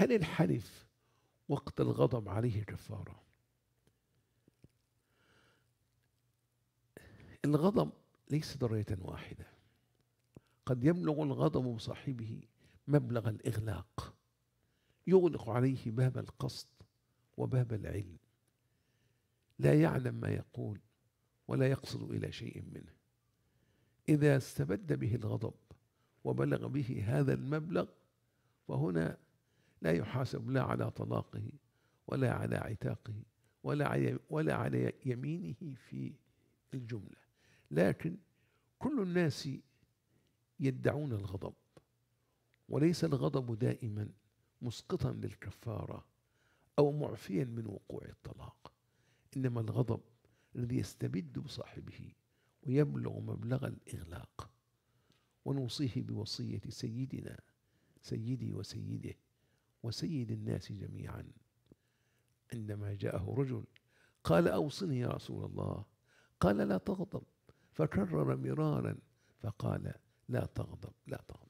هل الحلف وقت الغضب عليه كفاره الغضب ليس درجه واحده قد يبلغ الغضب صاحبه مبلغ الاغلاق يغلق عليه باب القصد وباب العلم لا يعلم ما يقول ولا يقصد الى شيء منه اذا استبد به الغضب وبلغ به هذا المبلغ فهنا لا يحاسب لا على طلاقه ولا على عتاقه ولا ولا على يمينه في الجملة لكن كل الناس يدعون الغضب وليس الغضب دائما مسقطا للكفارة أو معفيا من وقوع الطلاق إنما الغضب الذي يستبد بصاحبه ويبلغ مبلغ الإغلاق ونوصيه بوصية سيدنا سيدي وسيده وسيد الناس جميعا عندما جاءه رجل قال أوصني يا رسول الله قال لا تغضب فكرر مرارا فقال لا تغضب لا تغضب